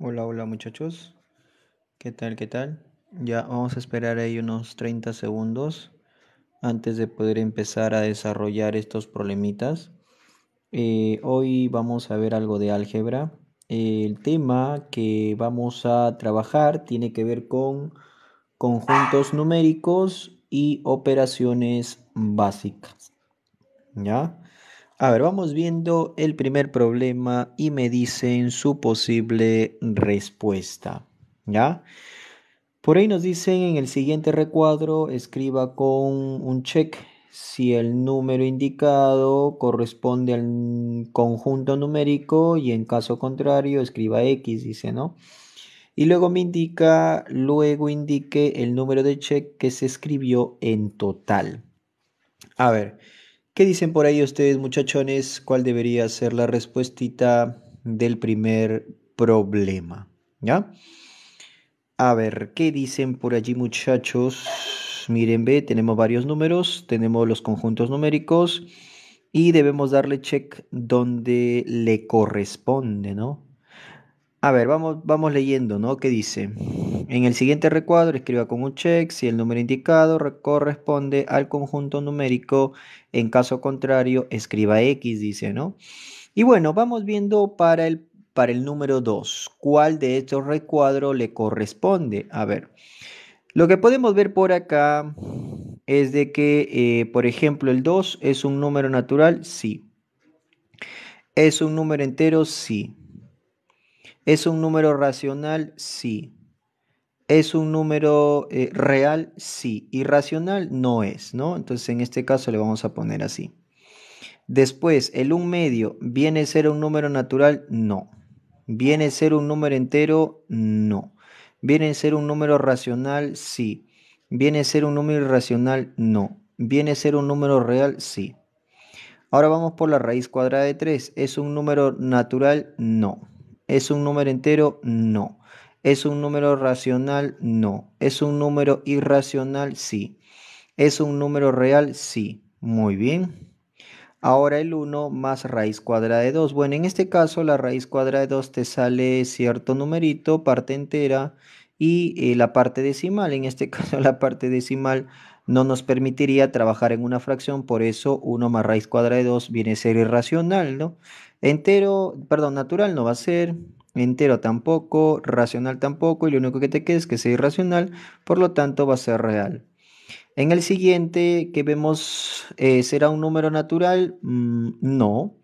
Hola, hola muchachos. ¿Qué tal? ¿Qué tal? Ya vamos a esperar ahí unos 30 segundos antes de poder empezar a desarrollar estos problemitas. Eh, hoy vamos a ver algo de álgebra. El tema que vamos a trabajar tiene que ver con conjuntos numéricos y operaciones básicas. ¿Ya? A ver, vamos viendo el primer problema y me dicen su posible respuesta. ¿Ya? Por ahí nos dicen en el siguiente recuadro, escriba con un check si el número indicado corresponde al conjunto numérico y en caso contrario escriba X, dice, ¿no? Y luego me indica, luego indique el número de check que se escribió en total. A ver. ¿Qué dicen por ahí ustedes, muchachones? ¿Cuál debería ser la respuestita del primer problema? ¿Ya? A ver, ¿qué dicen por allí, muchachos? Miren, ve, tenemos varios números, tenemos los conjuntos numéricos y debemos darle check donde le corresponde, ¿no? A ver, vamos, vamos leyendo, ¿no? ¿Qué dice? En el siguiente recuadro escriba con un check si el número indicado corresponde al conjunto numérico. En caso contrario, escriba X, dice, ¿no? Y bueno, vamos viendo para el, para el número 2, cuál de estos recuadros le corresponde. A ver, lo que podemos ver por acá es de que, eh, por ejemplo, el 2 es un número natural, sí. ¿Es un número entero? Sí. ¿Es un número racional? Sí. ¿Es un número eh, real? Sí. Irracional no es, ¿no? Entonces en este caso le vamos a poner así. Después, el 1 medio, ¿viene a ser un número natural? No. ¿Viene a ser un número entero? No. ¿Viene a ser un número racional? Sí. ¿Viene a ser un número irracional? No. ¿Viene a ser un número real? Sí. Ahora vamos por la raíz cuadrada de 3. ¿Es un número natural? No. ¿Es un número entero? No. ¿Es un número racional? No. ¿Es un número irracional? Sí. ¿Es un número real? Sí. Muy bien. Ahora el 1 más raíz cuadrada de 2. Bueno, en este caso la raíz cuadrada de 2 te sale cierto numerito, parte entera, y eh, la parte decimal. En este caso la parte decimal no nos permitiría trabajar en una fracción, por eso 1 más raíz cuadrada de 2 viene a ser irracional, ¿no? Entero, perdón, natural no va a ser, entero tampoco, racional tampoco, y lo único que te queda es que sea irracional, por lo tanto va a ser real. En el siguiente que vemos, eh, ¿será un número natural? Mm, no.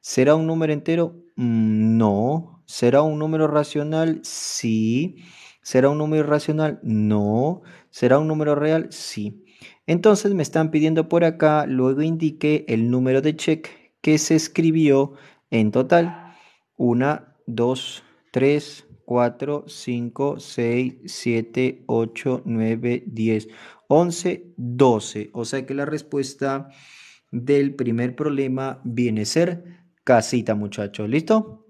¿Será un número entero? Mm, no. ¿Será un número racional? Sí. ¿Será un número irracional? No. ¿Será un número real? Sí. Entonces me están pidiendo por acá, luego indique el número de check que se escribió en total. Una 2, 3, 4, 5, 6, 7, 8, 9, 10, 11, 12. O sea que la respuesta del primer problema viene a ser casita, muchachos. ¿Listo?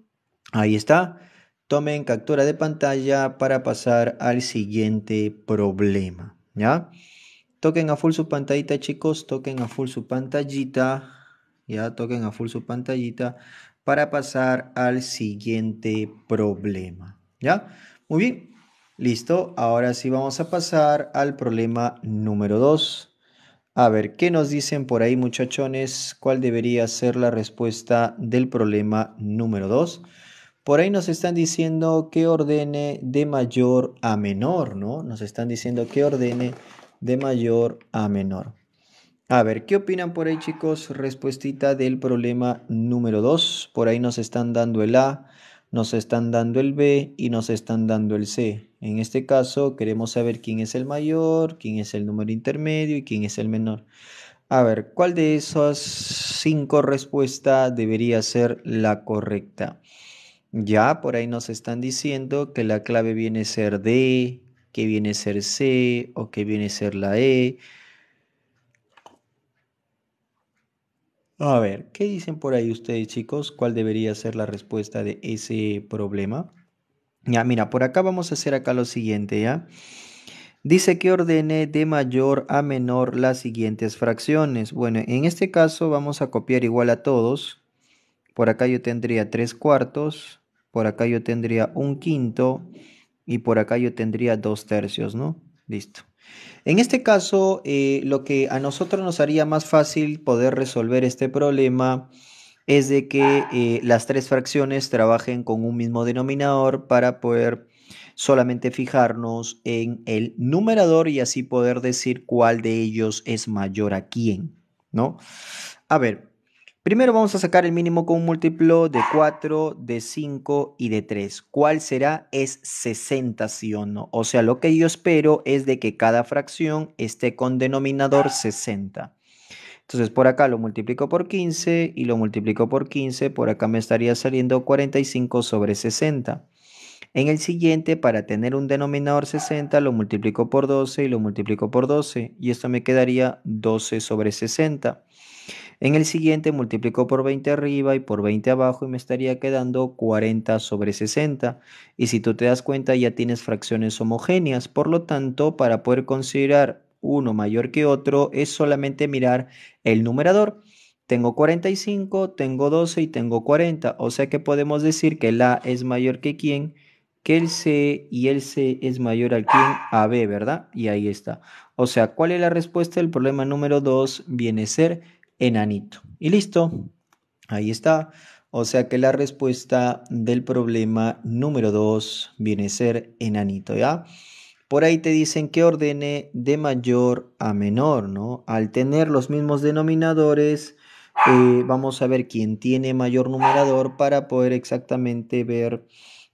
Ahí está. Tomen captura de pantalla para pasar al siguiente problema. ¿Ya? Toquen a full su pantallita, chicos. Toquen a full su pantallita. Ya toquen a full su pantallita para pasar al siguiente problema. ¿Ya? Muy bien. Listo. Ahora sí vamos a pasar al problema número 2. A ver, ¿qué nos dicen por ahí muchachones? ¿Cuál debería ser la respuesta del problema número 2? Por ahí nos están diciendo que ordene de mayor a menor, ¿no? Nos están diciendo que ordene de mayor a menor. A ver, ¿qué opinan por ahí, chicos? Respuestita del problema número 2. Por ahí nos están dando el A, nos están dando el B y nos están dando el C. En este caso, queremos saber quién es el mayor, quién es el número intermedio y quién es el menor. A ver, ¿cuál de esas cinco respuestas debería ser la correcta? Ya por ahí nos están diciendo que la clave viene a ser D, que viene a ser C o que viene a ser la E. A ver, ¿qué dicen por ahí ustedes chicos? ¿Cuál debería ser la respuesta de ese problema? Ya, mira, por acá vamos a hacer acá lo siguiente, ¿ya? Dice que ordene de mayor a menor las siguientes fracciones. Bueno, en este caso vamos a copiar igual a todos. Por acá yo tendría tres cuartos, por acá yo tendría un quinto y por acá yo tendría dos tercios, ¿no? Listo. En este caso, eh, lo que a nosotros nos haría más fácil poder resolver este problema es de que eh, las tres fracciones trabajen con un mismo denominador para poder solamente fijarnos en el numerador y así poder decir cuál de ellos es mayor a quién, ¿no? A ver, Primero vamos a sacar el mínimo con un múltiplo de 4, de 5 y de 3. ¿Cuál será? Es 60, sí o no. O sea, lo que yo espero es de que cada fracción esté con denominador 60. Entonces por acá lo multiplico por 15 y lo multiplico por 15. Por acá me estaría saliendo 45 sobre 60. En el siguiente, para tener un denominador 60, lo multiplico por 12 y lo multiplico por 12. Y esto me quedaría 12 sobre 60. En el siguiente multiplico por 20 arriba y por 20 abajo y me estaría quedando 40 sobre 60. Y si tú te das cuenta ya tienes fracciones homogéneas, por lo tanto para poder considerar uno mayor que otro es solamente mirar el numerador. Tengo 45, tengo 12 y tengo 40, o sea que podemos decir que el A es mayor que quién, que el C y el C es mayor al quién, a B, ¿verdad? Y ahí está. O sea, ¿cuál es la respuesta? El problema número 2 viene a ser enanito. Y listo, ahí está. O sea que la respuesta del problema número 2 viene a ser enanito, ¿ya? Por ahí te dicen que ordene de mayor a menor, ¿no? Al tener los mismos denominadores, eh, vamos a ver quién tiene mayor numerador para poder exactamente ver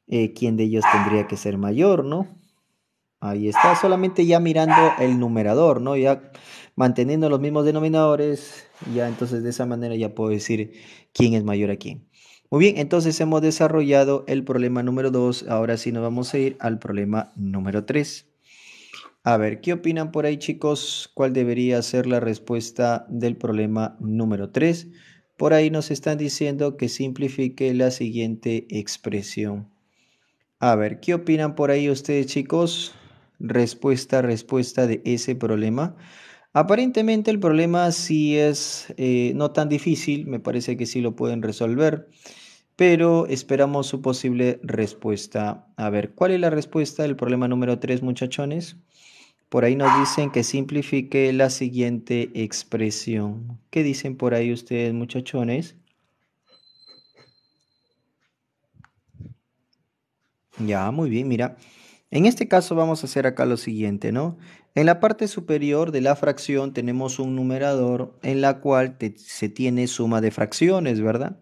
eh, quién de ellos tendría que ser mayor, ¿no? Ahí está, solamente ya mirando el numerador, ¿no? Ya manteniendo los mismos denominadores, ya entonces de esa manera ya puedo decir quién es mayor a quién. Muy bien, entonces hemos desarrollado el problema número 2, ahora sí nos vamos a ir al problema número 3. A ver, ¿qué opinan por ahí chicos? ¿Cuál debería ser la respuesta del problema número 3? Por ahí nos están diciendo que simplifique la siguiente expresión. A ver, ¿qué opinan por ahí ustedes chicos? respuesta, respuesta de ese problema. Aparentemente el problema sí es eh, no tan difícil, me parece que sí lo pueden resolver, pero esperamos su posible respuesta. A ver, ¿cuál es la respuesta del problema número 3, muchachones? Por ahí nos dicen que simplifique la siguiente expresión. ¿Qué dicen por ahí ustedes, muchachones? Ya, muy bien, mira. En este caso vamos a hacer acá lo siguiente, ¿no? En la parte superior de la fracción tenemos un numerador en la cual se tiene suma de fracciones, ¿verdad?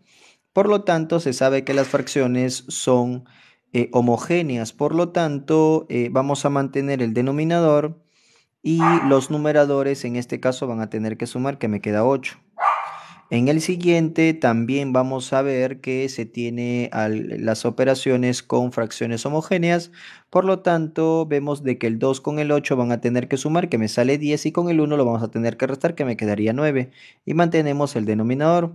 Por lo tanto, se sabe que las fracciones son eh, homogéneas, por lo tanto, eh, vamos a mantener el denominador y los numeradores en este caso van a tener que sumar que me queda 8. En el siguiente también vamos a ver que se tiene las operaciones con fracciones homogéneas, por lo tanto vemos que el 2 con el 8 van a tener que sumar que me sale 10 y con el 1 lo vamos a tener que restar que me quedaría 9 y mantenemos el denominador.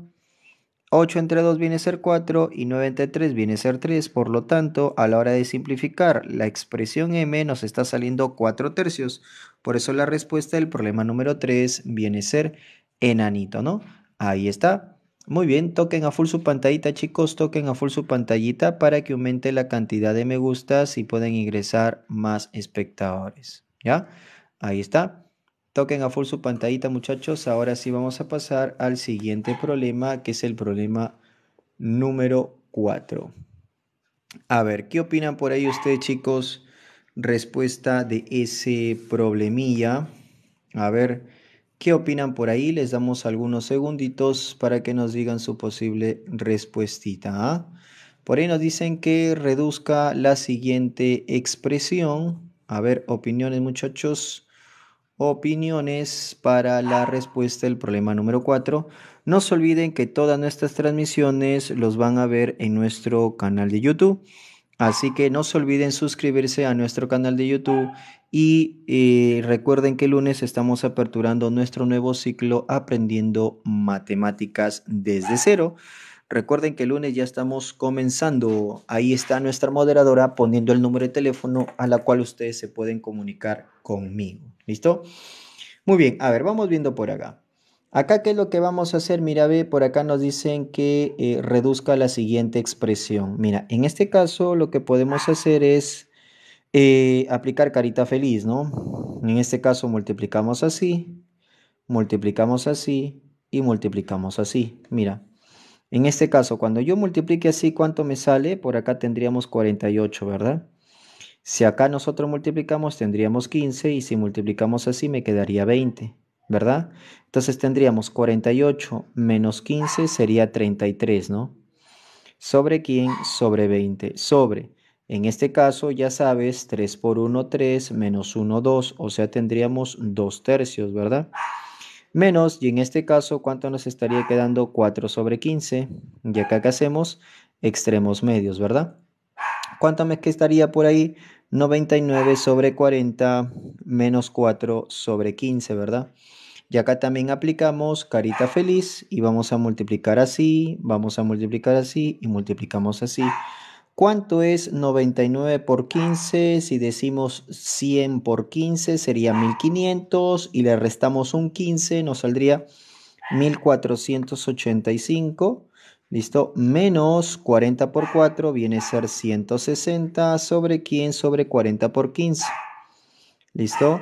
8 entre 2 viene a ser 4 y 9 entre 3 viene a ser 3, por lo tanto a la hora de simplificar la expresión m nos está saliendo 4 tercios, por eso la respuesta del problema número 3 viene a ser enanito, ¿no? Ahí está. Muy bien, toquen a full su pantallita chicos, toquen a full su pantallita para que aumente la cantidad de me gustas y pueden ingresar más espectadores. ¿Ya? Ahí está. Toquen a full su pantallita muchachos. Ahora sí vamos a pasar al siguiente problema que es el problema número 4. A ver, ¿qué opinan por ahí ustedes chicos? Respuesta de ese problemilla. A ver, ¿Qué opinan por ahí? Les damos algunos segunditos para que nos digan su posible respuestita. ¿ah? Por ahí nos dicen que reduzca la siguiente expresión. A ver, opiniones muchachos. Opiniones para la respuesta del problema número 4. No se olviden que todas nuestras transmisiones los van a ver en nuestro canal de YouTube. Así que no se olviden suscribirse a nuestro canal de YouTube y eh, recuerden que el lunes estamos aperturando nuestro nuevo ciclo aprendiendo matemáticas desde cero. Recuerden que el lunes ya estamos comenzando. Ahí está nuestra moderadora poniendo el número de teléfono a la cual ustedes se pueden comunicar conmigo. ¿Listo? Muy bien, a ver, vamos viendo por acá. Acá, ¿qué es lo que vamos a hacer? Mira, ve, por acá nos dicen que eh, reduzca la siguiente expresión. Mira, en este caso lo que podemos hacer es eh, aplicar carita feliz, ¿no? En este caso multiplicamos así, multiplicamos así y multiplicamos así. Mira, en este caso, cuando yo multiplique así, ¿cuánto me sale? Por acá tendríamos 48, ¿verdad? Si acá nosotros multiplicamos, tendríamos 15 y si multiplicamos así, me quedaría 20. ¿verdad? Entonces tendríamos 48 menos 15 sería 33, ¿no? ¿Sobre quién? Sobre 20. Sobre. En este caso, ya sabes, 3 por 1, 3, menos 1, 2, o sea, tendríamos 2 tercios, ¿verdad? Menos, y en este caso, ¿cuánto nos estaría quedando? 4 sobre 15. Y acá que hacemos extremos medios, ¿verdad? ¿Cuánto me estaría por ahí? 99 sobre 40 menos 4 sobre 15, ¿verdad? Y acá también aplicamos carita feliz y vamos a multiplicar así, vamos a multiplicar así y multiplicamos así. ¿Cuánto es 99 por 15? Si decimos 100 por 15 sería 1500 y le restamos un 15 nos saldría 1485. ¿Listo? Menos 40 por 4 viene a ser 160 sobre quién sobre 40 por 15. ¿Listo?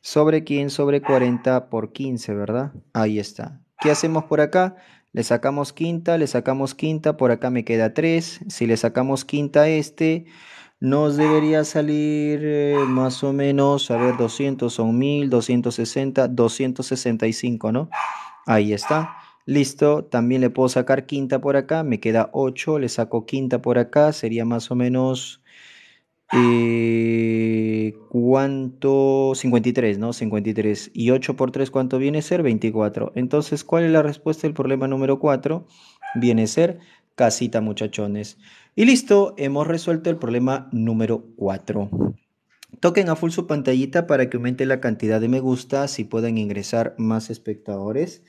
sobre quién, sobre 40 ah. por 15, ¿verdad? Ahí está. ¿Qué hacemos por acá? Le sacamos quinta, le sacamos quinta, por acá me queda 3. Si le sacamos quinta a este, nos debería salir eh, más o menos, a ver, 200 o 1000, 260, 265, ¿no? Ahí está. Listo, también le puedo sacar quinta por acá, me queda 8, le saco quinta por acá, sería más o menos eh, ¿Cuánto? 53, ¿no? 53. ¿Y 8 por 3 cuánto viene a ser? 24. Entonces, ¿cuál es la respuesta del problema número 4? Viene a ser casita, muchachones. Y listo, hemos resuelto el problema número 4. Toquen a full su pantallita para que aumente la cantidad de me gusta si pueden ingresar más espectadores.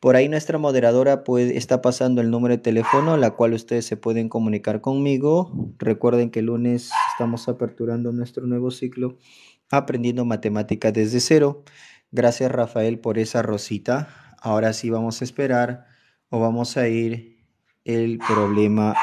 Por ahí nuestra moderadora está pasando el número de teléfono, la cual ustedes se pueden comunicar conmigo. Recuerden que el lunes estamos aperturando nuestro nuevo ciclo aprendiendo matemáticas desde cero. Gracias Rafael por esa rosita. Ahora sí vamos a esperar o vamos a ir el problema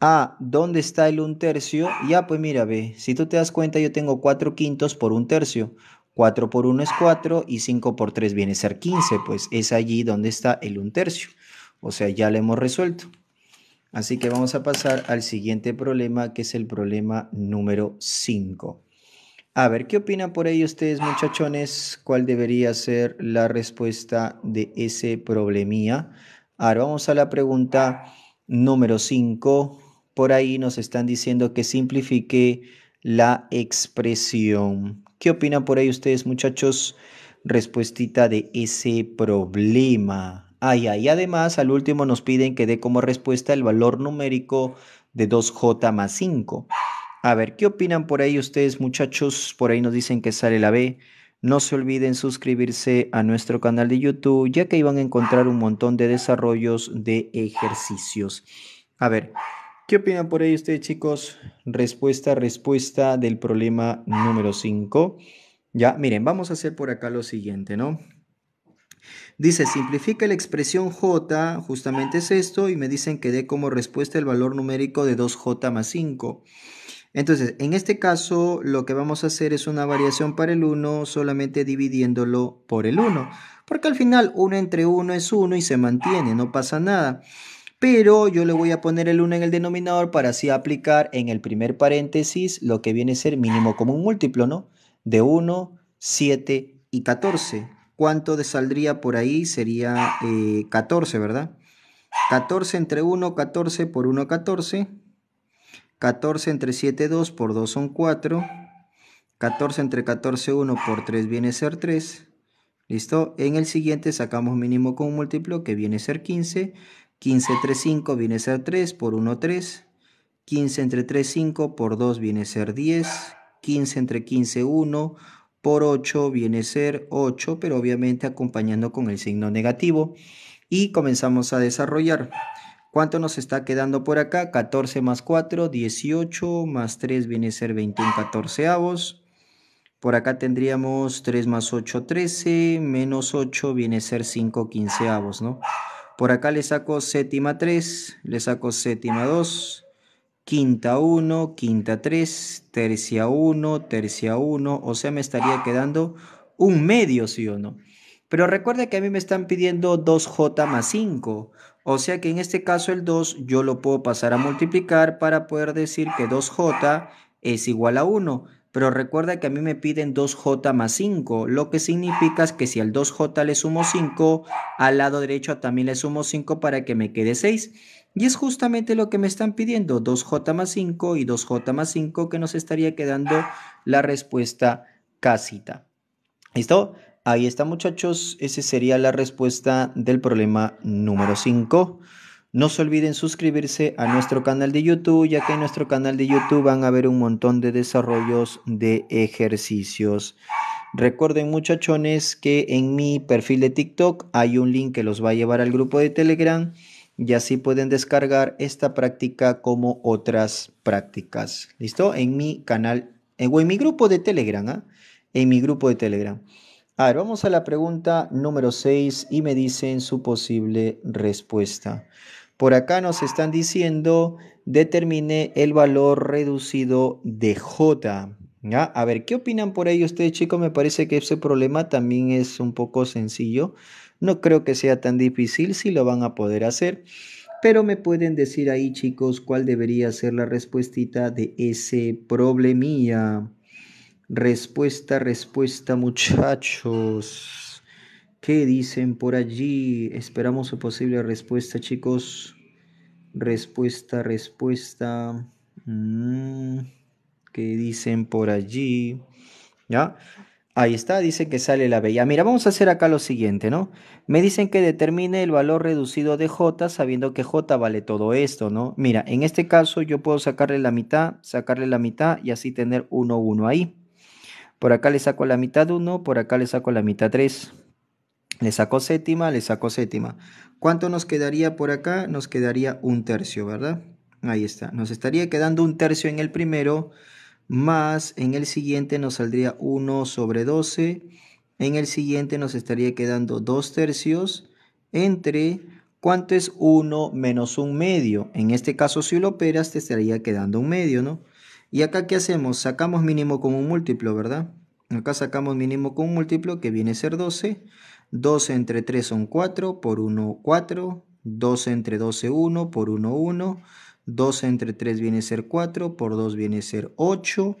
a ¿dónde está el un tercio? Ya, pues mira, ve, si tú te das cuenta, yo tengo cuatro quintos por un tercio. 4 por 1 es 4 y 5 por 3 viene a ser 15, pues es allí donde está el 1 tercio. O sea, ya lo hemos resuelto. Así que vamos a pasar al siguiente problema, que es el problema número 5. A ver, ¿qué opinan por ahí ustedes, muchachones? ¿Cuál debería ser la respuesta de ese problemía? Ahora vamos a la pregunta número 5. Por ahí nos están diciendo que simplifique la expresión. ¿Qué opinan por ahí ustedes, muchachos? Respuestita de ese problema. Ay, ay, además, al último nos piden que dé como respuesta el valor numérico de 2J más 5. A ver, ¿qué opinan por ahí ustedes, muchachos? Por ahí nos dicen que sale la B. No se olviden suscribirse a nuestro canal de YouTube, ya que ahí van a encontrar un montón de desarrollos de ejercicios. A ver, ¿Qué opinan por ahí ustedes, chicos? Respuesta, respuesta del problema número 5. Ya, miren, vamos a hacer por acá lo siguiente, ¿no? Dice, simplifica la expresión j, justamente es esto, y me dicen que dé como respuesta el valor numérico de 2j más 5. Entonces, en este caso, lo que vamos a hacer es una variación para el 1, solamente dividiéndolo por el 1. Porque al final, 1 entre 1 es 1 y se mantiene, no pasa nada pero yo le voy a poner el 1 en el denominador para así aplicar en el primer paréntesis lo que viene a ser mínimo común múltiplo, ¿no? De 1, 7 y 14. ¿Cuánto de saldría por ahí? Sería 14, eh, ¿verdad? 14 entre 1, 14 por 1, 14. 14 entre 7, 2 por 2 son 4. 14 entre 14, 1 por 3 viene a ser 3. ¿Listo? En el siguiente sacamos mínimo común múltiplo que viene a ser 15. 15 entre 5 viene a ser 3 por 1, 3. 15 entre 3, 5 por 2 viene a ser 10. 15 entre 15, 1 por 8 viene a ser 8, pero obviamente acompañando con el signo negativo. Y comenzamos a desarrollar. ¿Cuánto nos está quedando por acá? 14 más 4, 18 más 3 viene a ser 21 14avos. Por acá tendríamos 3 más 8, 13, menos 8 viene a ser 5 15avos, ¿no? Por acá le saco séptima 3, le saco séptima 2, quinta 1, quinta 3, tercia 1, tercia 1, o sea, me estaría quedando un medio, sí o no. Pero recuerda que a mí me están pidiendo 2j más 5, o sea que en este caso el 2 yo lo puedo pasar a multiplicar para poder decir que 2j es igual a 1 pero recuerda que a mí me piden 2j más 5, lo que significa que si al 2j le sumo 5, al lado derecho también le sumo 5 para que me quede 6. Y es justamente lo que me están pidiendo, 2j más 5 y 2j más 5, que nos estaría quedando la respuesta casita. ¿Listo? Ahí está muchachos, esa sería la respuesta del problema número 5. No se olviden suscribirse a nuestro canal de YouTube, ya que en nuestro canal de YouTube van a ver un montón de desarrollos de ejercicios. Recuerden muchachones que en mi perfil de TikTok hay un link que los va a llevar al grupo de Telegram y así pueden descargar esta práctica como otras prácticas. ¿Listo? En mi canal eh, o en mi grupo de Telegram. ¿eh? En mi grupo de Telegram. A ver, vamos a la pregunta número 6 y me dicen su posible respuesta. Por acá nos están diciendo, determine el valor reducido de J. A ver, ¿qué opinan por ahí ustedes chicos? Me parece que ese problema también es un poco sencillo. No creo que sea tan difícil si lo van a poder hacer. Pero me pueden decir ahí chicos cuál debería ser la respuestita de ese problemilla. Respuesta, respuesta muchachos. ¿Qué dicen por allí? Esperamos su posible respuesta, chicos. Respuesta, respuesta. Mm, ¿Qué dicen por allí? ¿Ya? Ahí está, dice que sale la bella. Mira, vamos a hacer acá lo siguiente, ¿no? Me dicen que determine el valor reducido de J sabiendo que J vale todo esto, ¿no? Mira, en este caso yo puedo sacarle la mitad, sacarle la mitad y así tener 1, 1 ahí. Por acá le saco la mitad 1, por acá le saco la mitad 3. Le sacó séptima, le sacó séptima. ¿Cuánto nos quedaría por acá? Nos quedaría un tercio, ¿verdad? Ahí está. Nos estaría quedando un tercio en el primero, más en el siguiente nos saldría 1 sobre 12. En el siguiente nos estaría quedando 2 tercios entre ¿Cuánto es 1 menos un medio? En este caso, si lo operas, te estaría quedando un medio, ¿no? Y acá, ¿qué hacemos? Sacamos mínimo con un múltiplo, ¿verdad? Acá sacamos mínimo con un múltiplo, que viene a ser 12. 12 entre 3 son 4, por 1, 4. 12 entre 12, 1, por 1, 1. 12 entre 3 viene a ser 4, por 2 viene a ser 8.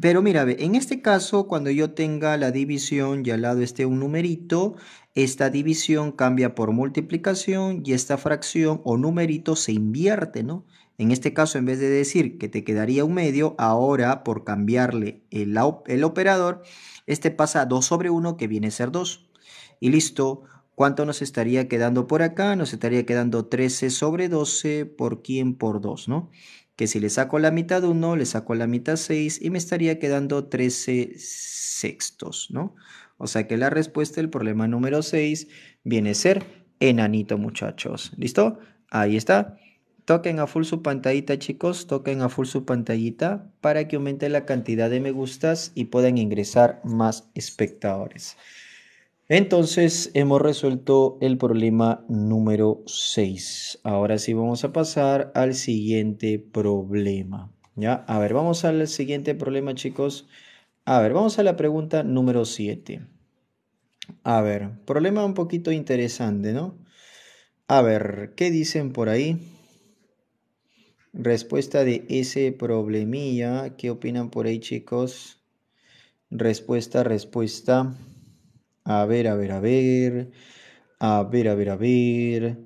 Pero mira, en este caso, cuando yo tenga la división y al lado esté un numerito, esta división cambia por multiplicación y esta fracción o numerito se invierte, ¿no? En este caso, en vez de decir que te quedaría un medio, ahora por cambiarle el, el operador, este pasa a 2 sobre 1 que viene a ser 2. Y listo. ¿Cuánto nos estaría quedando por acá? Nos estaría quedando 13 sobre 12 por quién por 2, ¿no? Que si le saco la mitad 1, le saco la mitad 6 y me estaría quedando 13 sextos, ¿no? O sea que la respuesta del problema número 6 viene a ser enanito, muchachos. ¿Listo? Ahí está. Toquen a full su pantallita, chicos. Toquen a full su pantallita para que aumente la cantidad de me gustas y puedan ingresar más espectadores. Entonces hemos resuelto el problema número 6. Ahora sí vamos a pasar al siguiente problema. ¿ya? A ver, vamos al siguiente problema chicos. A ver, vamos a la pregunta número 7. A ver, problema un poquito interesante, ¿no? A ver, ¿qué dicen por ahí? Respuesta de ese problemilla. ¿Qué opinan por ahí chicos? Respuesta, respuesta. A ver, a ver, a ver. A ver, a ver, a ver.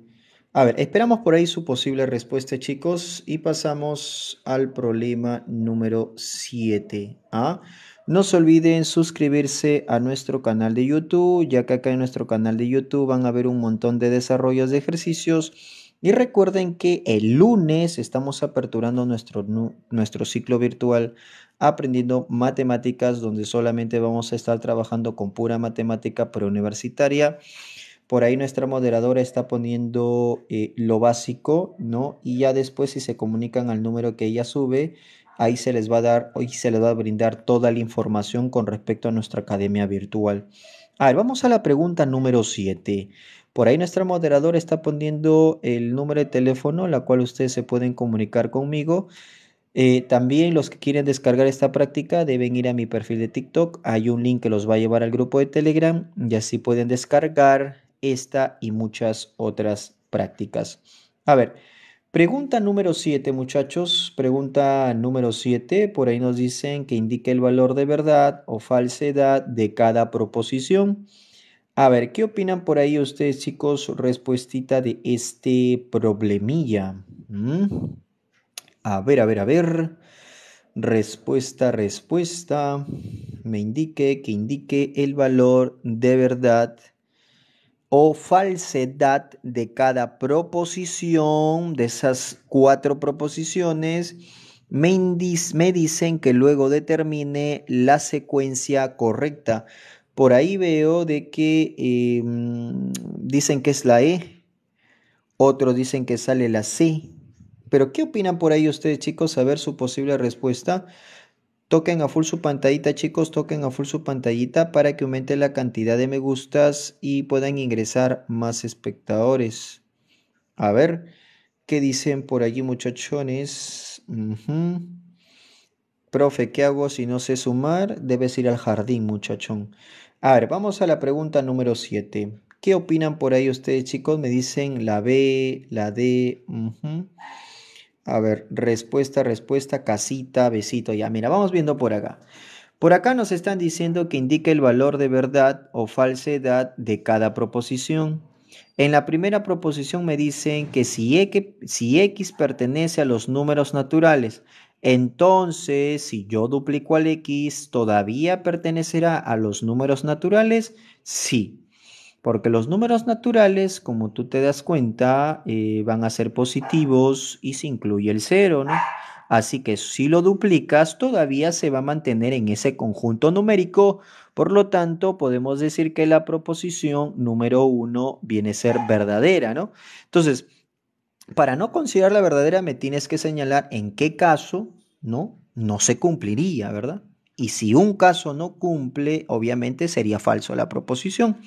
A ver, esperamos por ahí su posible respuesta, chicos, y pasamos al problema número 7. ¿ah? No se olviden suscribirse a nuestro canal de YouTube, ya que acá en nuestro canal de YouTube van a ver un montón de desarrollos de ejercicios. Y recuerden que el lunes estamos aperturando nuestro, nuestro ciclo virtual aprendiendo matemáticas, donde solamente vamos a estar trabajando con pura matemática preuniversitaria. Por ahí nuestra moderadora está poniendo eh, lo básico, ¿no? Y ya después si se comunican al número que ella sube, ahí se les va a dar, hoy se les va a brindar toda la información con respecto a nuestra academia virtual. A ver, vamos a la pregunta número 7. Por ahí nuestra moderadora está poniendo el número de teléfono, la cual ustedes se pueden comunicar conmigo. Eh, también los que quieren descargar esta práctica deben ir a mi perfil de TikTok. Hay un link que los va a llevar al grupo de Telegram y así pueden descargar esta y muchas otras prácticas. A ver, pregunta número 7 muchachos. Pregunta número 7. Por ahí nos dicen que indique el valor de verdad o falsedad de cada proposición. A ver, ¿qué opinan por ahí ustedes chicos? Respuestita de este problemilla. ¿Mm? A ver, a ver, a ver. Respuesta, respuesta. Me indique que indique el valor de verdad o falsedad de cada proposición, de esas cuatro proposiciones, me, dicen que luego determine la secuencia correcta. Por ahí veo de que em, dicen que es la E, otros dicen que sale la C, pero, ¿qué opinan por ahí ustedes, chicos? A ver su posible respuesta. Toquen a full su pantallita, chicos. Toquen a full su pantallita para que aumente la cantidad de me gustas y puedan ingresar más espectadores. A ver, ¿qué dicen por allí, muchachones? Profe, ¿qué hago si no sé sumar? Debes ir al jardín, muchachón. A ver, vamos a la pregunta número 7. ¿Qué opinan por ahí ustedes, chicos? Me dicen la B, la D. A ver, respuesta, respuesta, casita, besito. Ya, mira, vamos viendo por acá. Por acá nos están diciendo que indique el valor de verdad o falsedad de cada proposición. En la primera proposición me dicen que si X, si X pertenece a los números naturales, entonces si yo duplico al X, ¿todavía pertenecerá a los números naturales? Sí porque los números naturales, como tú te das cuenta, eh, van a ser positivos y se incluye el cero, ¿no? Así que si lo duplicas, todavía se va a mantener en ese conjunto numérico. Por lo tanto, podemos decir que la proposición número uno viene a ser verdadera, ¿no? Entonces, para no considerar la verdadera, me tienes que señalar en qué caso, ¿no? No se cumpliría, ¿verdad? Y si un caso no cumple, obviamente sería falso la proposición.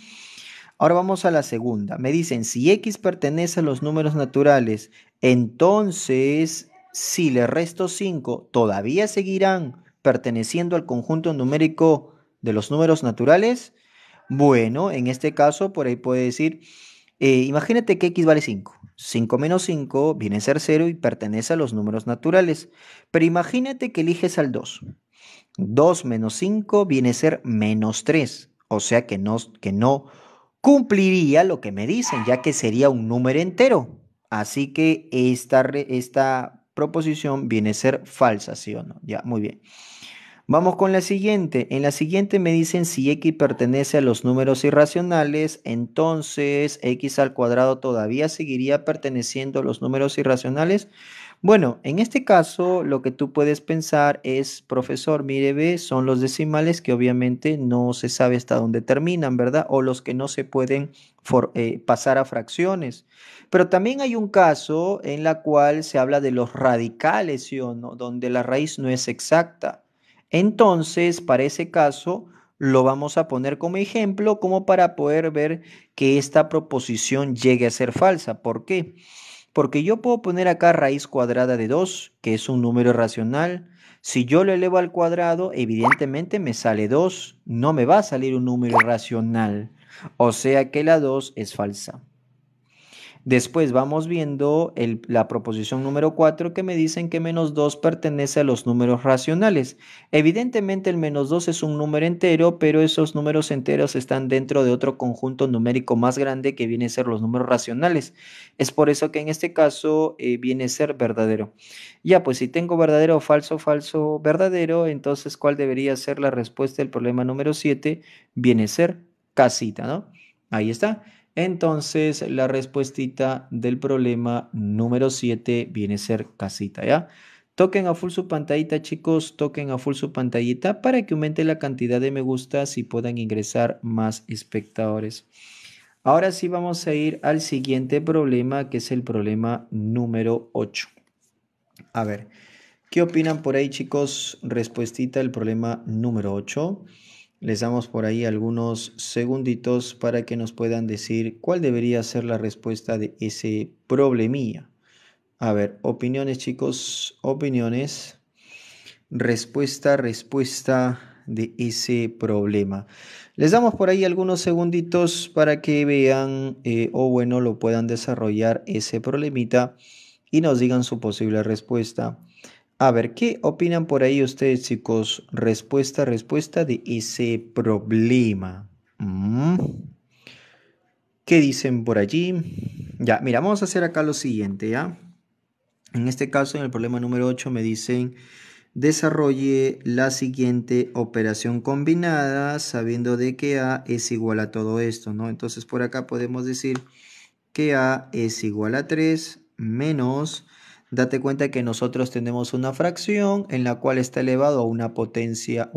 Ahora vamos a la segunda. Me dicen, si x pertenece a los números naturales, entonces si le resto 5, ¿todavía seguirán perteneciendo al conjunto numérico de los números naturales? Bueno, en este caso, por ahí puede decir, eh, imagínate que x vale 5. 5 menos 5 viene a ser 0 y pertenece a los números naturales. Pero imagínate que eliges al 2. 2 menos 5 viene a ser menos 3. O sea que no, que no cumpliría lo que me dicen, ya que sería un número entero. Así que esta, esta proposición viene a ser falsa, ¿sí o no? Ya, muy bien. Vamos con la siguiente. En la siguiente me dicen si x pertenece a los números irracionales, entonces x al cuadrado todavía seguiría perteneciendo a los números irracionales. Bueno, en este caso lo que tú puedes pensar es, profesor, mire, ve, son los decimales que obviamente no se sabe hasta dónde terminan, ¿verdad? O los que no se pueden eh, pasar a fracciones. Pero también hay un caso en la cual se habla de los radicales, ¿sí o no? Donde la raíz no es exacta. Entonces, para ese caso, lo vamos a poner como ejemplo como para poder ver que esta proposición llegue a ser falsa. ¿Por qué? Porque yo puedo poner acá raíz cuadrada de 2, que es un número racional. Si yo lo elevo al cuadrado, evidentemente me sale 2, no me va a salir un número racional. O sea que la 2 es falsa. Después vamos viendo la proposición número 4 que me dicen que menos 2 pertenece a los números racionales. Evidentemente el menos 2 es un número entero, pero esos números enteros están dentro de otro conjunto numérico más grande que viene a ser los números racionales. Es por eso que en este caso eh, viene a ser verdadero. Ya, pues si tengo verdadero, falso, falso, verdadero, entonces ¿cuál debería ser la respuesta del problema número 7? Viene a ser casita, ¿no? Ahí está. Entonces, la respuesta del problema número 7 viene a ser casita, ¿ya? Toquen a full su pantallita, chicos, toquen a full su pantallita para que aumente la cantidad de me gusta y puedan ingresar más espectadores. Ahora sí vamos a ir al siguiente problema, que es el problema número 8. A ver, ¿qué opinan por ahí, chicos? Respuestita del problema número 8. Les damos por ahí algunos segunditos para que nos puedan decir cuál debería ser la respuesta de ese problemilla. A ver, opiniones chicos, opiniones. Respuesta, respuesta de ese problema. Les damos por ahí algunos segunditos para que vean eh, o bueno, lo puedan desarrollar ese problemita y nos digan su posible respuesta. A ver, ¿qué opinan por ahí ustedes, chicos? Respuesta, respuesta de ese problema. Mm. ¿Qué dicen por allí? Ya, mira, vamos a hacer acá lo siguiente, ¿ya? En este caso, en el problema número 8 me dicen, desarrolle la siguiente operación combinada sabiendo de que A es igual a todo esto, ¿no? Entonces, por acá podemos decir que A es igual a 3 menos Date cuenta que nosotros tenemos una fracción en la cual está elevado a una potencia,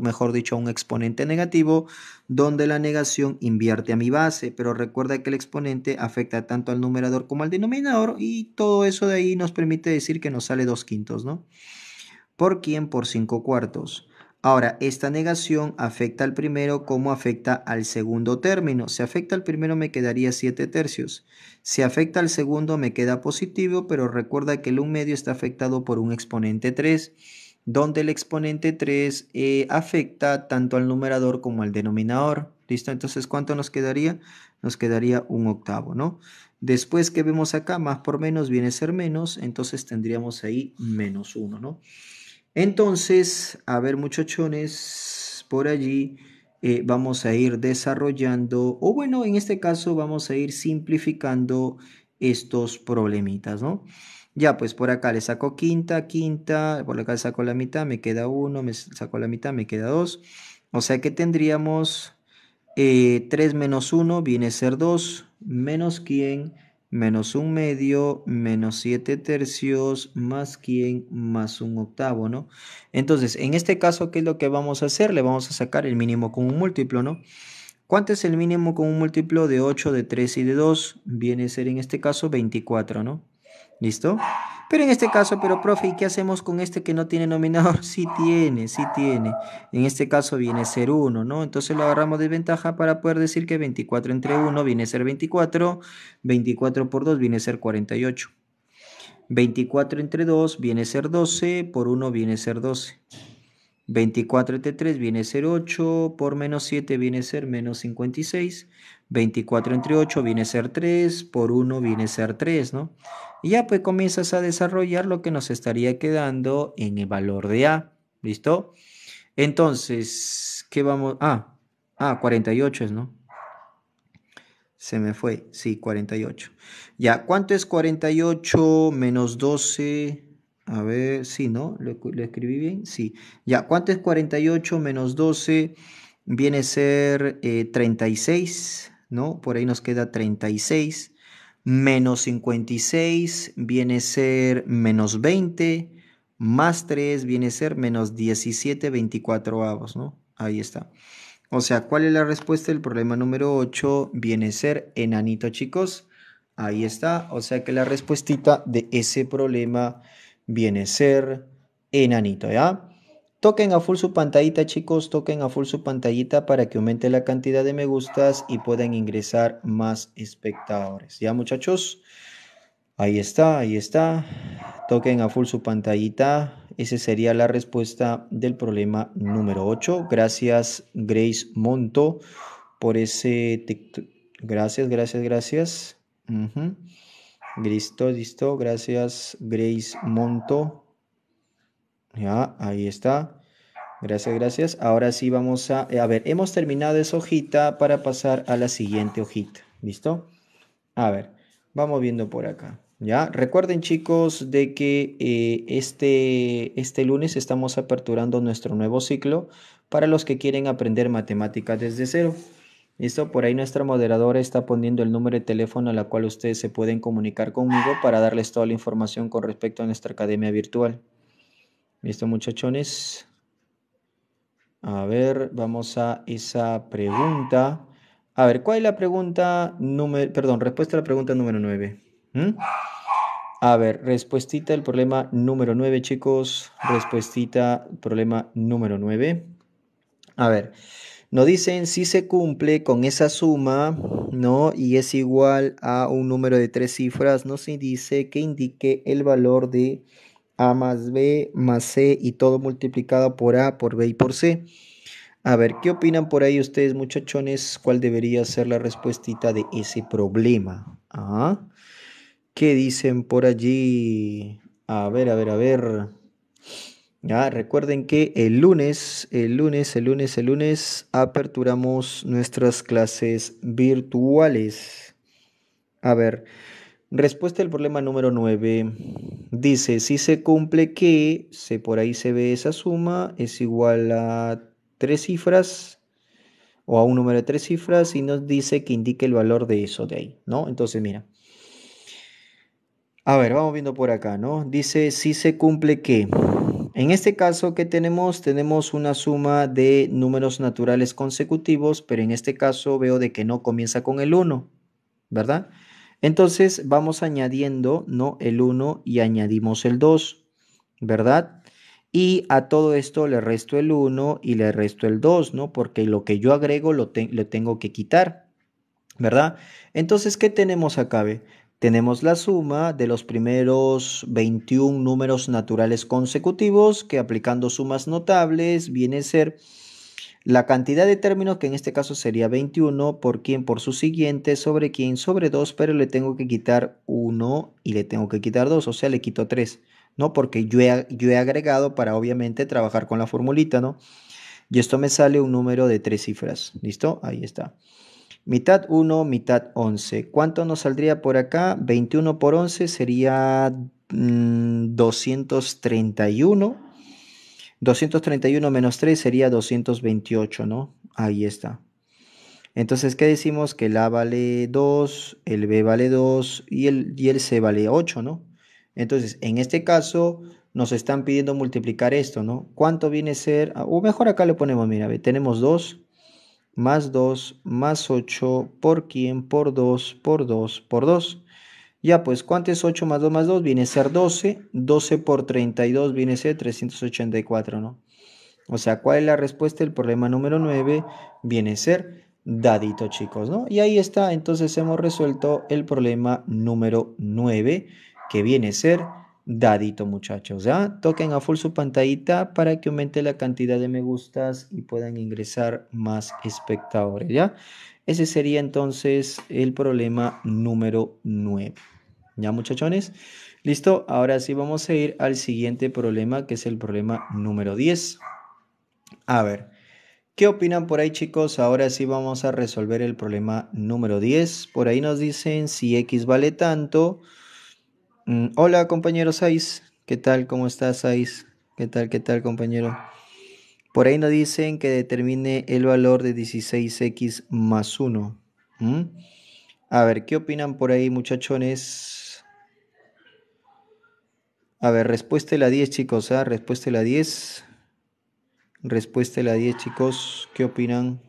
mejor dicho, a un exponente negativo, donde la negación invierte a mi base, pero recuerda que el exponente afecta tanto al numerador como al denominador y todo eso de ahí nos permite decir que nos sale 2 quintos, ¿no? ¿Por quién? Por 5 cuartos. Ahora, esta negación afecta al primero como afecta al segundo término. Si afecta al primero me quedaría 7 tercios. Si afecta al segundo me queda positivo, pero recuerda que el 1 medio está afectado por un exponente 3, donde el exponente 3 eh, afecta tanto al numerador como al denominador. ¿Listo? Entonces, ¿cuánto nos quedaría? Nos quedaría un octavo, ¿no? Después que vemos acá, más por menos viene a ser menos, entonces tendríamos ahí menos 1, ¿no? Entonces, a ver muchachones, por allí eh, vamos a ir desarrollando, o bueno, en este caso vamos a ir simplificando estos problemitas, ¿no? Ya, pues por acá le saco quinta, quinta, por acá le saco la mitad, me queda uno, me saco la mitad, me queda dos. O sea que tendríamos 3 eh, menos 1 viene a ser 2, menos quién menos un medio, menos 7 tercios, más quién, más un octavo, ¿no? Entonces, en este caso, ¿qué es lo que vamos a hacer? Le vamos a sacar el mínimo con un múltiplo, ¿no? ¿Cuánto es el mínimo con un múltiplo de 8, de 3 y de 2? Viene a ser en este caso 24, ¿no? ¿Listo? Pero en este caso, pero profe, ¿y qué hacemos con este que no tiene nominador? Sí tiene, sí tiene. En este caso viene a ser 1, ¿no? Entonces lo agarramos de ventaja para poder decir que 24 entre 1 viene a ser 24, 24 por 2 viene a ser 48. 24 entre 2 viene a ser 12, por 1 viene a ser 12. 24 entre 3 viene a ser 8, por menos 7 viene a ser menos 56. 24 entre 8 viene a ser 3, por 1 viene a ser 3, ¿no? Y ya pues comienzas a desarrollar lo que nos estaría quedando en el valor de A, ¿listo? Entonces, ¿qué vamos? Ah, ah 48 es, ¿no? Se me fue, sí, 48. Ya, ¿cuánto es 48 menos 12? A ver, sí, ¿no? ¿Lo, escribí bien? Sí. Ya, ¿cuánto es 48 menos 12? Viene a ser eh, 36. ¿no? Por ahí nos queda 36. Menos 56 viene a ser menos 20. Más 3 viene a ser menos 17 24 avos, ¿no? Ahí está. O sea, ¿cuál es la respuesta del problema número 8? Viene a ser enanito, chicos. Ahí está. O sea que la respuestita de ese problema viene a ser enanito, ¿ya? Toquen a full su pantallita chicos, toquen a full su pantallita para que aumente la cantidad de me gustas y puedan ingresar más espectadores. Ya muchachos, ahí está, ahí está. Toquen a full su pantallita. Esa sería la respuesta del problema número 8. Gracias Grace Monto por ese... Gracias, gracias, gracias. Listo, listo. Gracias Grace Monto ya, ahí está. Gracias, gracias. Ahora sí vamos a, eh, a ver, hemos terminado esa hojita para pasar a la siguiente hojita. ¿Listo? A ver, vamos viendo por acá. ¿Ya? Recuerden chicos de que eh, este, este lunes estamos aperturando nuestro nuevo ciclo para los que quieren aprender matemáticas desde cero. Listo, por ahí nuestra moderadora está poniendo el número de teléfono a la cual ustedes se pueden comunicar conmigo para darles toda la información con respecto a nuestra academia virtual. Listo, muchachones. A ver, vamos a esa pregunta. A ver, ¿cuál es la pregunta número, perdón, respuesta a la pregunta número 9? ¿Mm? A ver, respuestita al problema número 9, chicos. Respuestita problema número 9. A ver, nos dicen si se cumple con esa suma, ¿no? Y es igual a un número de tres cifras, no se dice que indique el valor de a más B más C y todo multiplicado por A, por B y por C. A ver, ¿qué opinan por ahí ustedes, muchachones? ¿Cuál debería ser la respuesta de ese problema? ¿Ah? ¿Qué dicen por allí? A ver, a ver, a ver. recuerden que el lunes, el lunes, el lunes, el lunes aperturamos nuestras clases virtuales. A ver, Respuesta del problema número 9. Dice, si se cumple que, se, por ahí se ve esa suma, es igual a tres cifras o a un número de tres cifras y nos dice que indique el valor de eso de ahí, ¿no? Entonces, mira. A ver, vamos viendo por acá, ¿no? Dice, si se cumple que. En este caso, ¿qué tenemos? Tenemos una suma de números naturales consecutivos, pero en este caso veo de que no comienza con el 1, ¿verdad? Entonces vamos añadiendo ¿no? el 1 y añadimos el 2, ¿verdad? Y a todo esto le resto el 1 y le resto el 2, ¿no? Porque lo que yo agrego lo, tengo que quitar, ¿verdad? Entonces, ¿qué tenemos acá? Tenemos la suma de los primeros 21 números naturales consecutivos que aplicando sumas notables viene a ser la cantidad de términos, que en este caso sería 21, por quién? por su siguiente, sobre quién? sobre 2, pero le tengo que quitar 1 y le tengo que quitar 2, o sea, le quito 3, ¿no? Porque yo he, yo he agregado para obviamente trabajar con la formulita, ¿no? Y esto me sale un número de tres cifras, ¿listo? Ahí está. Mitad 1, mitad 11. ¿Cuánto nos saldría por acá? 21 por 11 sería 231 mm, 231 menos 3 sería 228, ¿no? Ahí está. Entonces, ¿qué decimos? Que el A vale 2, el B vale 2 y el, C vale 8, ¿no? Entonces, en este caso, nos están pidiendo multiplicar esto, ¿no? ¿Cuánto viene a ser? Ah, o mejor acá le ponemos, mira, tenemos 2 más 2 más 8 por quién, por 2, por 2, por 2. Ya, pues, ¿cuánto es 8 más 2 más 2? Viene a ser 12. 12 por 32 viene a ser 384, ¿no? O sea, ¿cuál es la respuesta? El problema número 9 viene a ser dadito, chicos, ¿no? Y ahí está, entonces hemos resuelto el problema número 9, que viene a ser dadito, muchachos, ¿ya? ¿ah? Toquen a full su pantallita para que aumente la cantidad de me gustas y puedan ingresar más espectadores, ¿ya? Ese sería entonces el problema número 9. ¿Ya muchachones? Listo, ahora sí vamos a ir al siguiente problema, que es el problema número 10. A ver, ¿qué opinan por ahí chicos? Ahora sí vamos a resolver el problema número 10. Por ahí nos dicen si X vale tanto. Mm, hola compañero 6, ¿qué tal? ¿Cómo estás 6? ¿Qué tal? ¿Qué tal compañero? Por ahí nos dicen que determine el valor de 16X más 1. ¿Mm? A ver, ¿qué opinan por ahí muchachones? A ver, respuesta de la 10, chicos. ¿ah? Respuesta de la 10. Respuesta de la 10, chicos. ¿Qué opinan?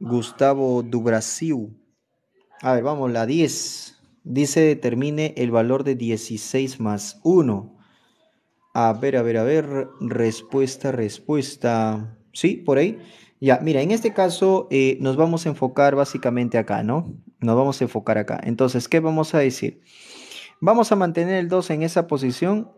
Gustavo Dubrasiu. A ver, vamos, la 10. Dice determine el valor de 16 más 1. A ver, a ver, a ver. Respuesta, respuesta. ¿Sí? ¿Por ahí? Ya, mira, en este caso eh, nos vamos a enfocar básicamente acá, ¿no? Nos vamos a enfocar acá. Entonces, ¿qué vamos a decir? Vamos a mantener el 2 en esa posición,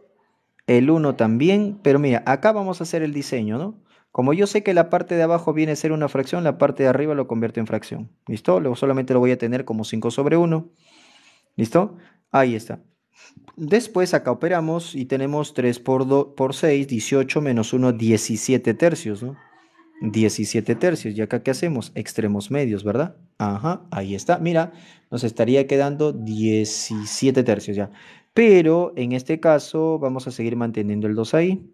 el 1 también, pero mira, acá vamos a hacer el diseño, ¿no? Como yo sé que la parte de abajo viene a ser una fracción, la parte de arriba lo convierto en fracción. ¿Listo? Luego solamente lo voy a tener como 5 sobre 1. ¿Listo? Ahí está. Después acá operamos y tenemos 3 por, 2, por 6, 18 menos 1, 17 tercios, ¿no? 17 tercios. ¿Y acá qué hacemos? Extremos medios, ¿verdad? Ajá, ahí está. Mira, nos estaría quedando 17 tercios ya. Pero en este caso vamos a seguir manteniendo el 2 ahí.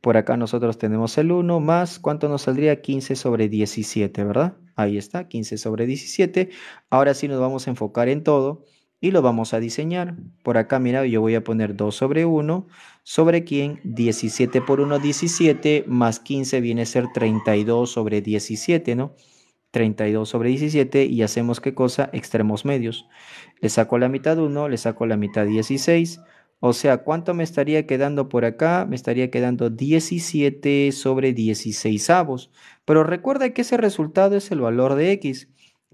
Por acá nosotros tenemos el 1 más, ¿cuánto nos saldría? 15 sobre 17, ¿verdad? Ahí está, 15 sobre 17. Ahora sí nos vamos a enfocar en todo y lo vamos a diseñar. Por acá, mira, yo voy a poner 2 sobre 1 sobre quién 17 por 1, 17, más 15 viene a ser 32 sobre 17, ¿no? 32 sobre 17 y hacemos qué cosa? Extremos medios. Le saco la mitad 1, le saco la mitad 16. O sea, ¿cuánto me estaría quedando por acá? Me estaría quedando 17 sobre 16 avos. Pero recuerda que ese resultado es el valor de x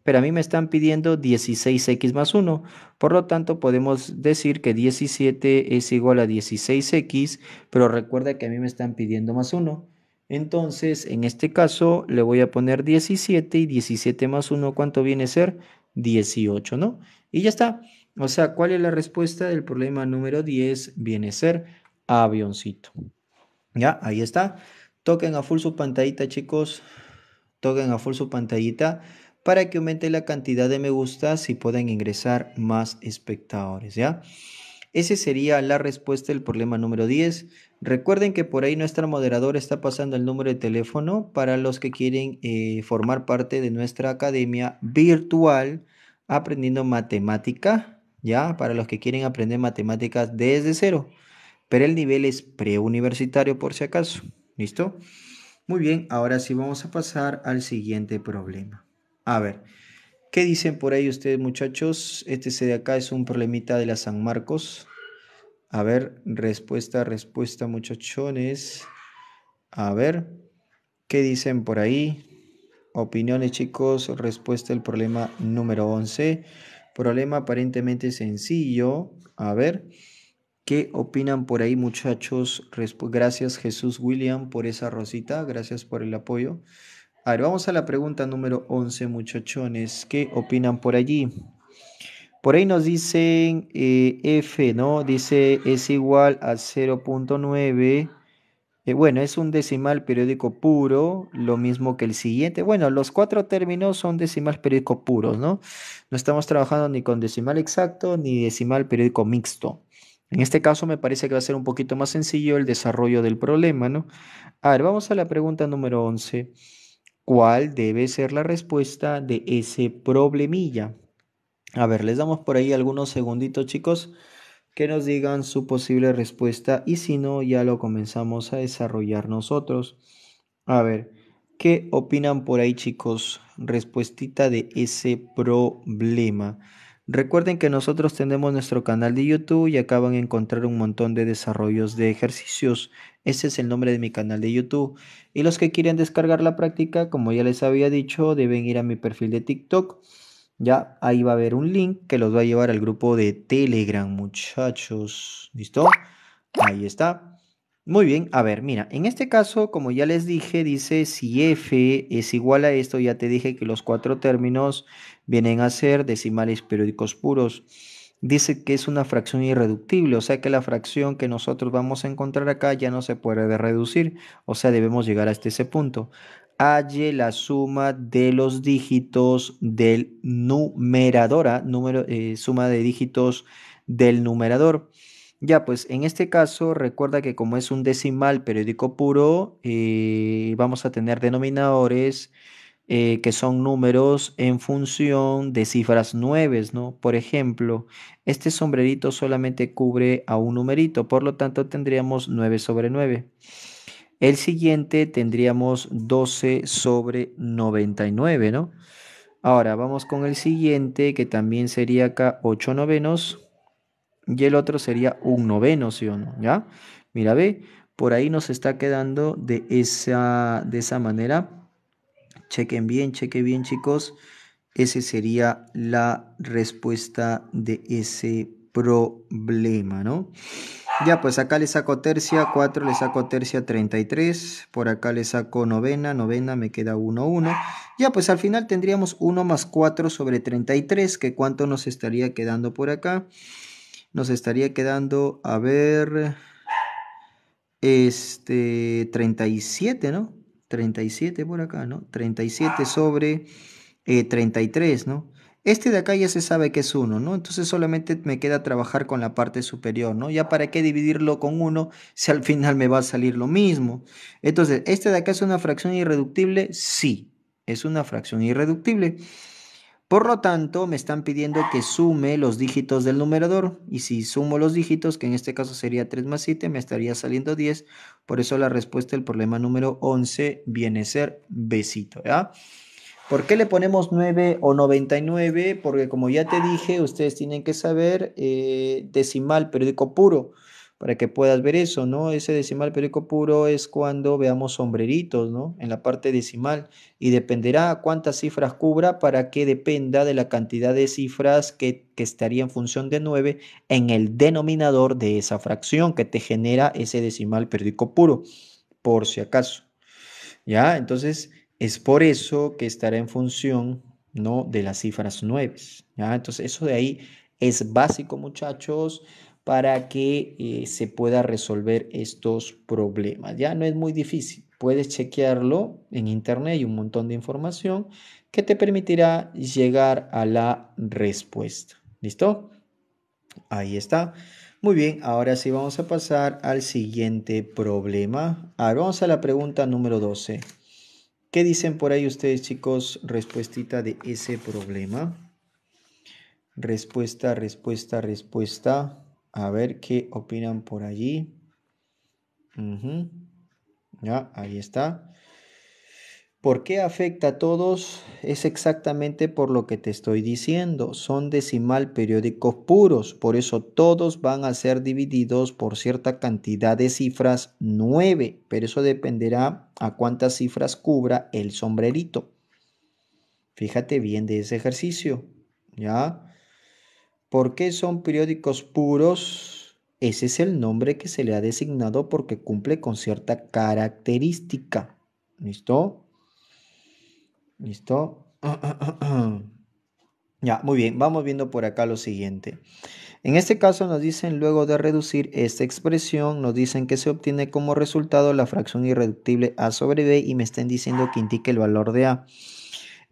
pero a mí me están pidiendo 16x más 1. Por lo tanto, podemos decir que 17 es igual a 16x, pero recuerda que a mí me están pidiendo más 1. Entonces, en este caso, le voy a poner 17 y 17 más 1, ¿cuánto viene a ser? 18, ¿no? Y ya está. O sea, ¿cuál es la respuesta del problema número 10? Viene a ser avioncito. Ya, ahí está. Toquen a full su pantallita, chicos. Toquen a full su pantallita para que aumente la cantidad de me gusta y puedan ingresar más espectadores, ¿ya? Esa sería la respuesta del problema número 10. Recuerden que por ahí nuestra moderadora está pasando el número de teléfono para los que quieren eh, formar parte de nuestra academia virtual aprendiendo matemática, ¿ya? Para los que quieren aprender matemáticas desde cero. Pero el nivel es preuniversitario por si acaso. ¿Listo? Muy bien, ahora sí vamos a pasar al siguiente problema. A ver, ¿qué dicen por ahí ustedes muchachos? Este de acá es un problemita de la San Marcos. A ver, respuesta, respuesta muchachones. A ver, ¿qué dicen por ahí? Opiniones chicos, respuesta al problema número 11. Problema aparentemente sencillo. A ver, ¿qué opinan por ahí muchachos? gracias Jesús William por esa rosita, gracias por el apoyo. A ver, vamos a la pregunta número 11, muchachones. ¿Qué opinan por allí? Por ahí nos dicen eh, F, ¿no? Dice es igual a 0.9. Eh, bueno, es un decimal periódico puro, lo mismo que el siguiente. Bueno, los cuatro términos son decimales periódicos puros, ¿no? No estamos trabajando ni con decimal exacto ni decimal periódico mixto. En este caso me parece que va a ser un poquito más sencillo el desarrollo del problema, ¿no? A ver, vamos a la pregunta número 11 cuál debe ser la respuesta de ese problemilla. A ver, les damos por ahí algunos segunditos, chicos, que nos digan su posible respuesta y si no, ya lo comenzamos a desarrollar nosotros. A ver, ¿qué opinan por ahí, chicos? Respuestita de ese problema. Recuerden que nosotros tenemos nuestro canal de YouTube y acá van a encontrar un montón de desarrollos de ejercicios. Ese es el nombre de mi canal de YouTube. Y los que quieren descargar la práctica, como ya les había dicho, deben ir a mi perfil de TikTok. Ya ahí va a haber un link que los va a llevar al grupo de Telegram, muchachos. ¿Listo? Ahí está. Muy bien, a ver, mira, en este caso, como ya les dije, dice si f es igual a esto, ya te dije que los cuatro términos vienen a ser decimales periódicos puros. Dice que es una fracción irreductible, o sea que la fracción que nosotros vamos a encontrar acá ya no se puede reducir, o sea, debemos llegar hasta ese punto. Halle la suma de los dígitos del numerador, ah, eh, suma de dígitos del numerador. Ya, pues en este caso recuerda que como es un decimal periódico puro, eh, vamos a tener denominadores eh, que son números en función de cifras 9, ¿no? Por ejemplo, este sombrerito solamente cubre a un numerito, por lo tanto tendríamos 9 sobre 9. El siguiente tendríamos 12 sobre 99, ¿no? Ahora vamos con el siguiente que también sería acá 8 novenos y el otro sería un noveno, ¿sí o no? ¿Ya? Mira, ve, por ahí nos está quedando de esa, de esa manera. Chequen bien, chequen bien, chicos. Esa sería la respuesta de ese problema, ¿no? Ya, pues acá le saco tercia, 4, le saco tercia 33, por acá le saco novena, novena me queda 1, 1. Ya, pues al final tendríamos 1 más 4 sobre 33, que cuánto nos estaría quedando por acá nos estaría quedando, a ver, este, 37, ¿no? 37 por acá, ¿no? 37 sobre 33, eh, ¿no? Este de acá ya se sabe que es 1, ¿no? Entonces solamente me queda trabajar con la parte superior, ¿no? Ya para qué dividirlo con 1 si al final me va a salir lo mismo. Entonces, ¿este de acá es una fracción irreductible? Sí, es una fracción irreductible. Por lo tanto, me están pidiendo que sume los dígitos del numerador. Y si sumo los dígitos, que en este caso sería 3 más 7, me estaría saliendo 10. Por eso la respuesta del problema número 11 viene a ser besito. ¿Por qué le ponemos 9 o 99? Porque como ya te dije, ustedes tienen que saber eh, decimal, periódico puro para que puedas ver eso, ¿no? Ese decimal periódico puro es cuando veamos sombreritos, ¿no? En la parte decimal y dependerá cuántas cifras cubra para que dependa de la cantidad de cifras que, que estaría en función de 9 en el denominador de esa fracción que te genera ese decimal periódico puro, por si acaso. ¿Ya? Entonces, es por eso que estará en función, ¿no? De las cifras 9, ¿ya? Entonces, eso de ahí es básico, muchachos para que eh, se pueda resolver estos problemas. Ya no es muy difícil. Puedes chequearlo en internet hay un montón de información que te permitirá llegar a la respuesta. ¿Listo? Ahí está. Muy bien, ahora sí vamos a pasar al siguiente problema. Ahora vamos a la pregunta número 12. ¿Qué dicen por ahí ustedes, chicos? Respuesta de ese problema. Respuesta, respuesta, respuesta. A ver qué opinan por allí. Ya, ahí está. ¿Por qué afecta a todos? Es exactamente por lo que te estoy diciendo. Son decimal periódicos puros, por eso todos van a ser divididos por cierta cantidad de cifras 9, pero eso dependerá a cuántas cifras cubra el sombrerito. Fíjate bien de ese ejercicio, ¿ya? ¿Por qué son periódicos puros? Ese es el nombre que se le ha designado porque cumple con cierta característica. ¿Listo? ¿Listo? Ya, muy bien, vamos viendo por acá lo siguiente. En este caso nos dicen, luego de reducir esta expresión, nos dicen que se obtiene como resultado la fracción irreductible a sobre b y me están diciendo que indique el valor de a.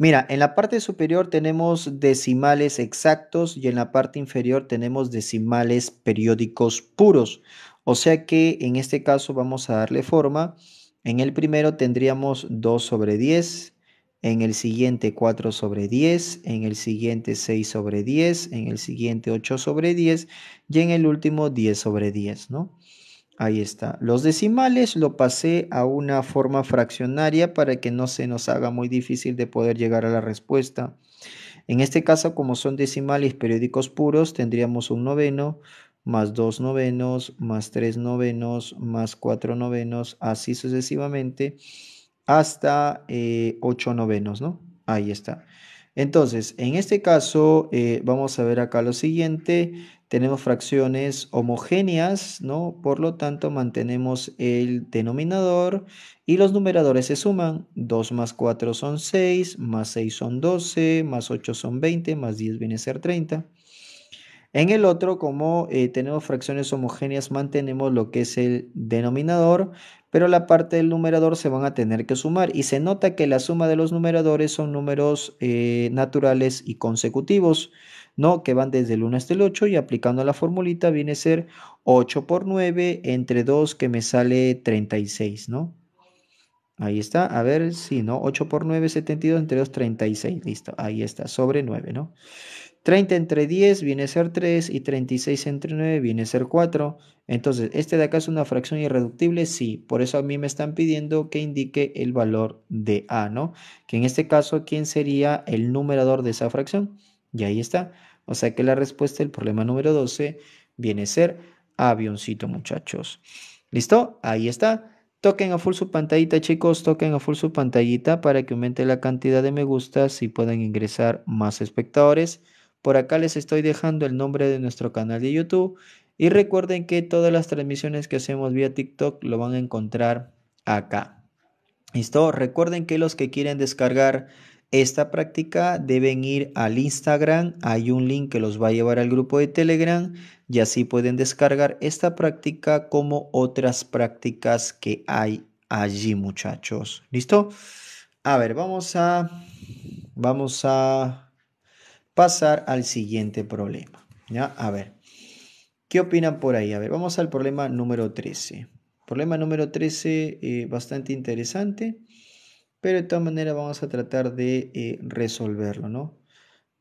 Mira, en la parte superior tenemos decimales exactos y en la parte inferior tenemos decimales periódicos puros. O sea que en este caso vamos a darle forma. En el primero tendríamos 2 sobre 10, en el siguiente 4 sobre 10, en el siguiente 6 sobre 10, en el siguiente 8 sobre 10 y en el último 10 sobre 10, ¿no? Ahí está. Los decimales lo pasé a una forma fraccionaria para que no se nos haga muy difícil de poder llegar a la respuesta. En este caso, como son decimales periódicos puros, tendríamos un noveno más dos novenos, más tres novenos, más cuatro novenos, así sucesivamente, hasta eh, ocho novenos, ¿no? Ahí está. Entonces, en este caso, eh, vamos a ver acá lo siguiente tenemos fracciones homogéneas, ¿no? Por lo tanto, mantenemos el denominador y los numeradores se suman. 2 más 4 son 6, más 6 son 12, más 8 son 20, más 10 viene a ser 30. En el otro, como eh, tenemos fracciones homogéneas, mantenemos lo que es el denominador, pero la parte del numerador se van a tener que sumar. Y se nota que la suma de los numeradores son números eh, naturales y consecutivos. ¿no? Que van desde el 1 hasta el 8 y aplicando la formulita viene a ser 8 por 9 entre 2 que me sale 36, ¿no? Ahí está, a ver si, ¿no? 8 por 9, 72, entre 2, 36, listo, ahí está, sobre 9, ¿no? 30 entre 10 viene a ser 3 y 36 entre 9 viene a ser 4. Entonces, ¿este de acá es una fracción irreductible? Sí, por eso a mí me están pidiendo que indique el valor de A, ¿no? Que en este caso, ¿quién sería el numerador de esa fracción? Y ahí está. O sea que la respuesta del problema número 12 viene a ser avioncito, muchachos. ¿Listo? Ahí está. Toquen a full su pantallita, chicos. Toquen a full su pantallita para que aumente la cantidad de me gustas y puedan ingresar más espectadores. Por acá les estoy dejando el nombre de nuestro canal de YouTube. Y recuerden que todas las transmisiones que hacemos vía TikTok lo van a encontrar acá. ¿Listo? Recuerden que los que quieren descargar esta práctica deben ir al Instagram, hay un link que los va a llevar al grupo de Telegram y así pueden descargar esta práctica como otras prácticas que hay allí muchachos. ¿Listo? A ver, vamos a, vamos a pasar al siguiente problema. ¿ya? A ver, ¿qué opinan por ahí? A ver, vamos al problema número 13. Problema número 13, eh, bastante interesante pero de todas maneras vamos a tratar de eh, resolverlo, ¿no?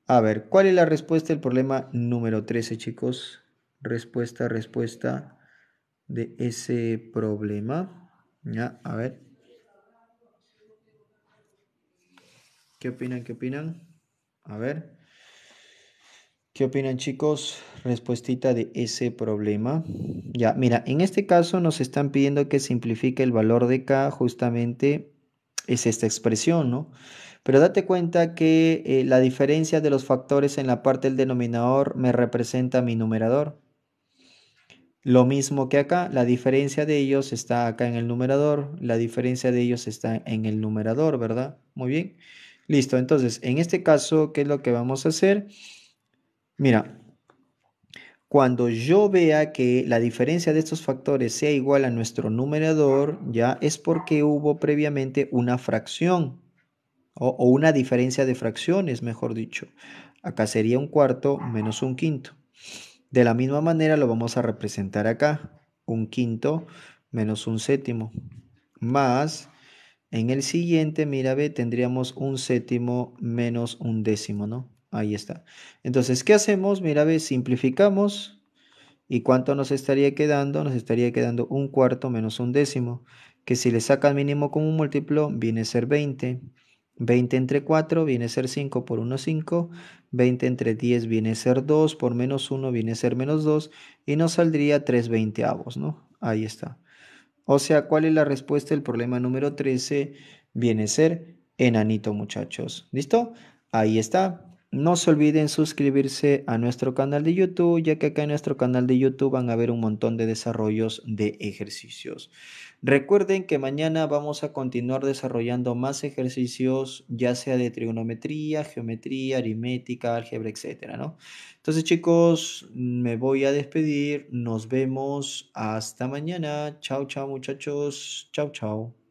A ver, ¿cuál es la respuesta del problema número 13, chicos? Respuesta, respuesta de ese problema. Ya, a ver. ¿Qué opinan? ¿Qué opinan? A ver. ¿Qué opinan chicos? Respuestita de ese problema. Ya, mira, en este caso nos están pidiendo que simplifique el valor de k justamente es esta expresión, ¿no? Pero date cuenta que eh, la diferencia de los factores en la parte del denominador me representa mi numerador. Lo mismo que acá, la diferencia de ellos está acá en el numerador, la diferencia de ellos está en el numerador, ¿verdad? Muy bien. Listo, entonces, en este caso, ¿qué es lo que vamos a hacer? Mira, cuando yo vea que la diferencia de estos factores sea igual a nuestro numerador, ya es porque hubo previamente una fracción o, una diferencia de fracciones, mejor dicho. Acá sería un cuarto menos un quinto. De la misma manera lo vamos a representar acá. Un quinto menos un séptimo. Más, en el siguiente, mira, ve, tendríamos un séptimo menos un décimo, ¿no? Ahí está. Entonces, ¿qué hacemos? Mira, ve, simplificamos. ¿Y cuánto nos estaría quedando? Nos estaría quedando un cuarto menos un décimo. Que si le saca el mínimo como un múltiplo, viene a ser 20. 20 entre 4 viene a ser 5 por 1, 5. 20 entre 10 viene a ser 2 por menos 1 viene a ser menos 2. Y nos saldría 3 veinteavos, ¿no? Ahí está. O sea, ¿cuál es la respuesta del problema número 13? Viene a ser enanito, muchachos. ¿Listo? Ahí está. No se olviden suscribirse a nuestro canal de YouTube, ya que acá en nuestro canal de YouTube van a ver un montón de desarrollos de ejercicios. Recuerden que mañana vamos a continuar desarrollando más ejercicios, ya sea de trigonometría, geometría, aritmética, álgebra, etcétera, ¿no? Entonces, chicos, me voy a despedir. Nos vemos hasta mañana. Chao, chao, muchachos. Chao, chao.